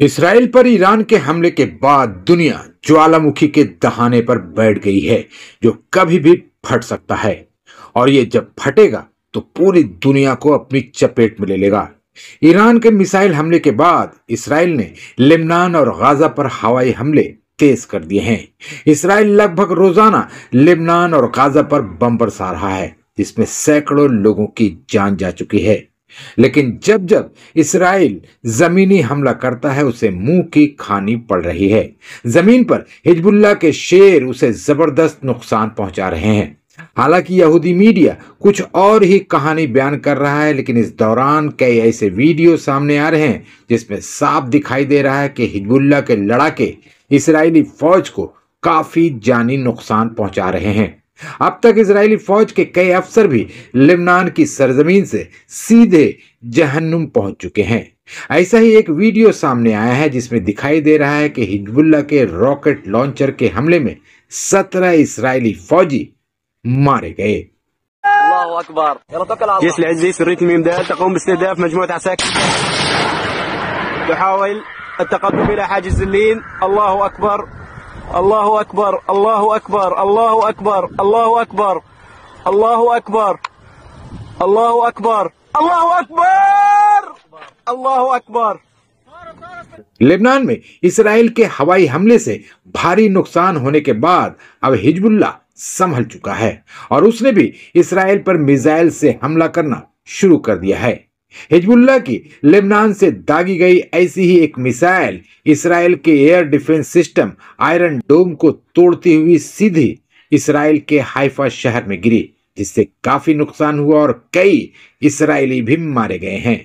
Israel पर Iran के हमले के बाद दुनिया ज्वालामुखी के दहाने पर बैठ गई है जो कभी भी फट सकता है और ये जब फटेगा तो पूरी दुनिया को अपनी चपेट में ले लेगा ईरान के मिसाइल हमले के बाद इसराइल ने लेबनान और गाजा पर हवाई हमले तेज कर दिए हैं इसराइल लगभग रोजाना लेबनान और गाजा पर बम बरसा रहा है जिसमें सैकड़ों लोगों की जान जा चुकी है लेकिन जब जब इसराइल जमीनी हमला करता है उसे मुंह की खानी पड़ रही है जमीन पर हिजबुल्ला के शेर उसे जबरदस्त नुकसान पहुंचा रहे हैं हालांकि यहूदी मीडिया कुछ और ही कहानी बयान कर रहा है लेकिन इस दौरान कई ऐसे वीडियो सामने आ रहे हैं जिसमें साफ दिखाई दे रहा है कि हिजबुल्ला के लड़ाके इसराइली फौज को काफी जानी नुकसान पहुंचा रहे हैं अब तक इजरायली फौज के कई अफसर भी लेबनान की सरजमीन से सीधे जहन्नुम पहुंच चुके हैं ऐसा ही एक वीडियो सामने आया है जिसमें दिखाई दे रहा है कि हिजबुल्ला के रॉकेट लॉन्चर के हमले में सत्रह इसराइली फौजी मारे गए تحاول التقدم حاجز اللين الله الله أكبر الله أكبر الله أكبر الله أكبر الله أكبر الله أكبر الله أكبر الله أكبر लेबनान में इसराइल के हवाई हमले से भारी नुकसान होने के बाद अब हिजबुल्ला संभल चुका है और उसने भी इसराइल पर मिसाइल से हमला करना शुरू कर दिया है हिजबुल्ला की लेबनान से दागी गई ऐसी ही एक मिसाइल इसराइल के air defence system Iron Dome को तोड़ती हुई सीधी इसराइल के हाइफा शहर में गिरी जिससे काफी नुकसान हुआ और कई इसराइली भी मारे गए हैं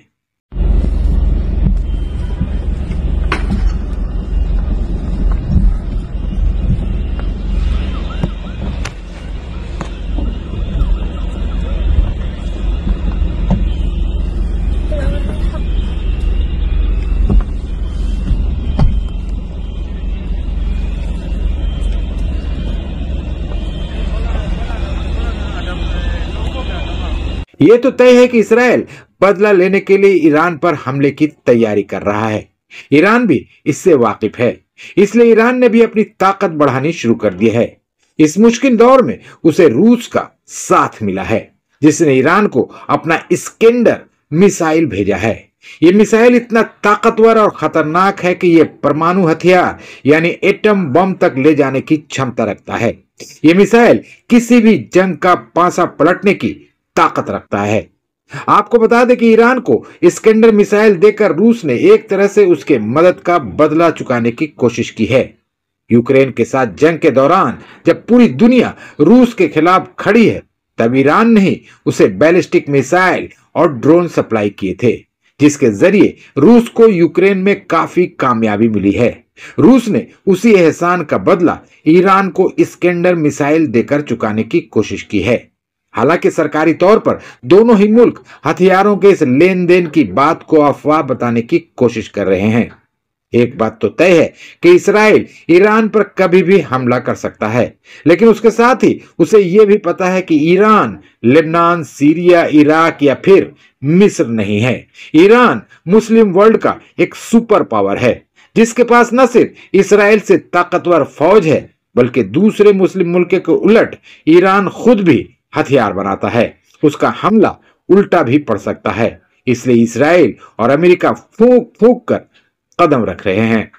ये तो तय है कि इसराइल बदला लेने के लिए ईरान पर हमले की तैयारी कर रहा है ईरान भी इससे वाकिफ है इसलिए ईरान ने भी अपनी ताकत बढ़ानी शुरू कर दी है इस मुश्किल दौर में उसे रूस का साथ मिला है जिसने ईरान को अपना स्केंडर मिसाइल भेजा है ये मिसाइल इतना ताकतवर और खतरनाक है कि यह परमाणु हथियार यानी एटम बम तक ले जाने की क्षमता रखता है ये मिसाइल किसी भी जंग का पासा पलटने की ताकत रखता है आपको बता दें कि ईरान को स्कैंडर मिसाइल देकर रूस ने एक तरह से उसके मदद का बदला चुकाने की कोशिश की है यूक्रेन के साथ जंग के दौरान जब पूरी दुनिया रूस के खिलाफ खड़ी है तब ईरान ने ही उसे बैलिस्टिक मिसाइल और ड्रोन सप्लाई किए थे जिसके जरिए रूस को यूक्रेन में काफी कामयाबी मिली है रूस ने उसी एहसान का बदला ईरान को स्कैंडर मिसाइल देकर चुकाने की कोशिश की है हालांकि सरकारी तौर पर दोनों ही मुल्क हथियारों के इस लेन देन की बात को अफवाह बताने की कोशिश कर रहे हैं एक बात तो तय है कि इसराइल ईरान पर कभी भी हमला कर सकता है लेकिन उसके साथ ही उसे यह भी पता है कि ईरान लेबनान सीरिया इराक या फिर मिस्र नहीं है ईरान मुस्लिम वर्ल्ड का एक सुपर पावर है जिसके पास न सिर्फ इसराइल से ताकतवर फौज है बल्कि दूसरे मुस्लिम मुल्क के उलट ईरान खुद भी हथियार बनाता है उसका हमला उल्टा भी पड़ सकता है इसलिए इसराइल और अमेरिका फूक फूक कर कदम रख रहे हैं